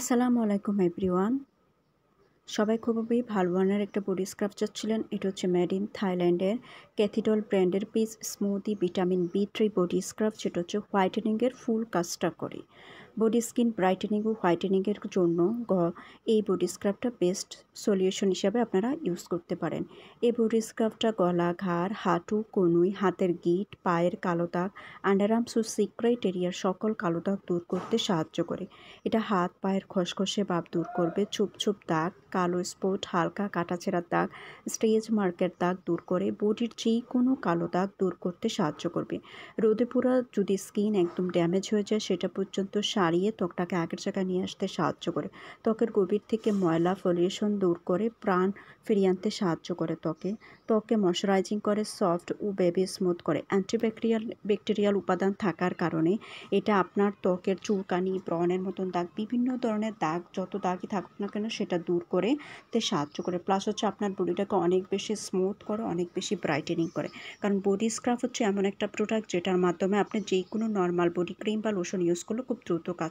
আসসালামু আলাইকুম এভরিওয়ান সবাই খুবই ভালো ওয়ানের একটা বডি স্ক্রাব চাচ্ছিলেন এটা হচ্ছে মেড ইন থাইল্যান্ডের ক্যাথিডল ব্র্যান্ডের peach smoothie vitamin B three body scrub যেটা হচ্ছে হোয়াইটেনিংয়ের ফুল কাজটা করে বডি স্কিন ব্রাইটেনিং ও হোয়াইটেনিংয়ের জন্য এই বডি স্ক্রাবটা বেস্ট সলিউশন হিসাবে আপনারা ইউজ করতে পারেন এই বডি স্ক্রাবটা গলা ঘাড় হাঁটু কনুই হাতের গিট পায়ের কালো দাগ আন্ডারআর্মস ও সিক্রেট এরিয়ার সকল কালো দাগ দূর করতে সাহায্য করে এটা হাত পায়ের খসখসে ভাব দূর করবে চুপ চুপ দাগ কালো স্পট হালকা কাটাছেড়ার দাগ স্টেজ মার্কের দাগ দূর করে বডির যে কোনো কালো দাগ দূর করতে সাহায্য করবে রোদে পুরা যদি স্কিন একদম ড্যামেজ হয়ে যায় সেটা পর্যন্ত দাঁড়িয়ে ত্বকটাকে আগের জায়গায় নিয়ে আসতে সাহায্য করে ত্বকের গভীর থেকে ময়লা ফলিউশন দূর করে প্রাণ ফিরিয়ে আনতে সাহায্য করে ত্বকে ত্বককে ময়শ্চারাইজিং করে সফট ও বেবি স্মুথ করে অ্যান্টিব্যাকটেরিয়াল ব্যাকটেরিয়াল উপাদান থাকার কারণে এটা আপনার ত্বকের চুলকানি ব্রণের মতন দাগ বিভিন্ন ধরনের দাগ যত দাগই থাকুক না কেন সেটা দূর করে তে সাহায্য করে প্লাস হচ্ছে আপনার বডিটাকে অনেক বেশি স্মুথ করে অনেক বেশি ব্রাইটেনিং করে কারণ বডি স্ক্রাব হচ্ছে এমন একটা প্রোডাক্ট যেটার মাধ্যমে আপনি যে কোনো নর্মাল বডি ক্রিম বা লোশন ইউজ করলে খুব দ্রুত কাজ